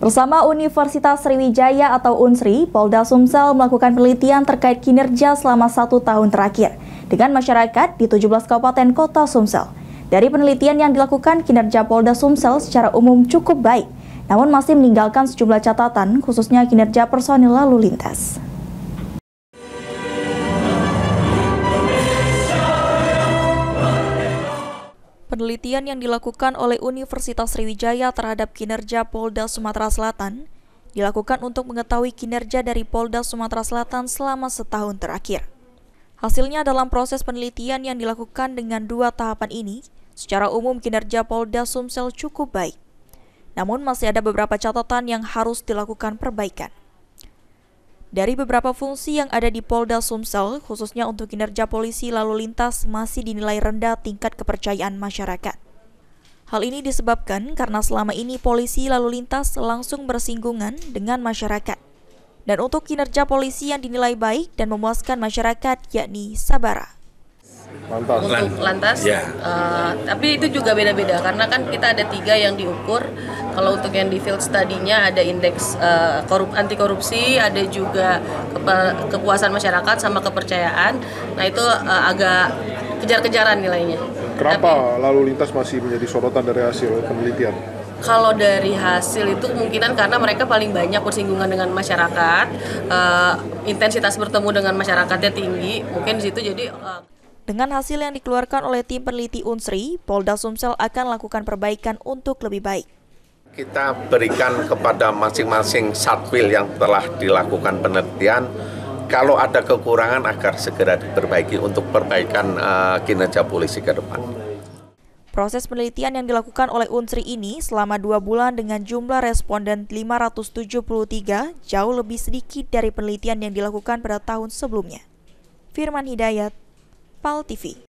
Bersama Universitas Sriwijaya atau UNSRI, Polda Sumsel melakukan penelitian terkait kinerja selama satu tahun terakhir dengan masyarakat di 17 kabupaten kota Sumsel. Dari penelitian yang dilakukan, kinerja Polda Sumsel secara umum cukup baik, namun masih meninggalkan sejumlah catatan khususnya kinerja personil lalu lintas. Penelitian yang dilakukan oleh Universitas Sriwijaya terhadap kinerja Polda Sumatera Selatan dilakukan untuk mengetahui kinerja dari Polda Sumatera Selatan selama setahun terakhir. Hasilnya dalam proses penelitian yang dilakukan dengan dua tahapan ini, secara umum kinerja Polda Sumsel cukup baik. Namun masih ada beberapa catatan yang harus dilakukan perbaikan. Dari beberapa fungsi yang ada di Polda Sumsel, khususnya untuk kinerja polisi lalu lintas masih dinilai rendah tingkat kepercayaan masyarakat. Hal ini disebabkan karena selama ini polisi lalu lintas langsung bersinggungan dengan masyarakat. Dan untuk kinerja polisi yang dinilai baik dan memuaskan masyarakat yakni Sabara lantas. untuk lantas. Ya. Uh, tapi itu juga beda-beda karena kan kita ada tiga yang diukur. Kalau untuk yang di field studinya ada indeks uh, korup anti korupsi, ada juga kepe, kepuasan masyarakat sama kepercayaan. Nah itu uh, agak kejar-kejaran nilainya. Kenapa tapi, lalu lintas masih menjadi sorotan dari hasil penelitian? kalau dari hasil itu kemungkinan karena mereka paling banyak bersinggungan dengan masyarakat, uh, intensitas bertemu dengan masyarakatnya tinggi, mungkin di situ jadi. Uh dengan hasil yang dikeluarkan oleh tim peneliti UNSRI, Polda Sumsel akan lakukan perbaikan untuk lebih baik. Kita berikan kepada masing-masing satwil yang telah dilakukan penelitian, kalau ada kekurangan agar segera diperbaiki untuk perbaikan uh, kinerja polisi ke depan. Proses penelitian yang dilakukan oleh UNSRI ini selama dua bulan dengan jumlah responden 573 jauh lebih sedikit dari penelitian yang dilakukan pada tahun sebelumnya. Firman Hidayat, Pal TV.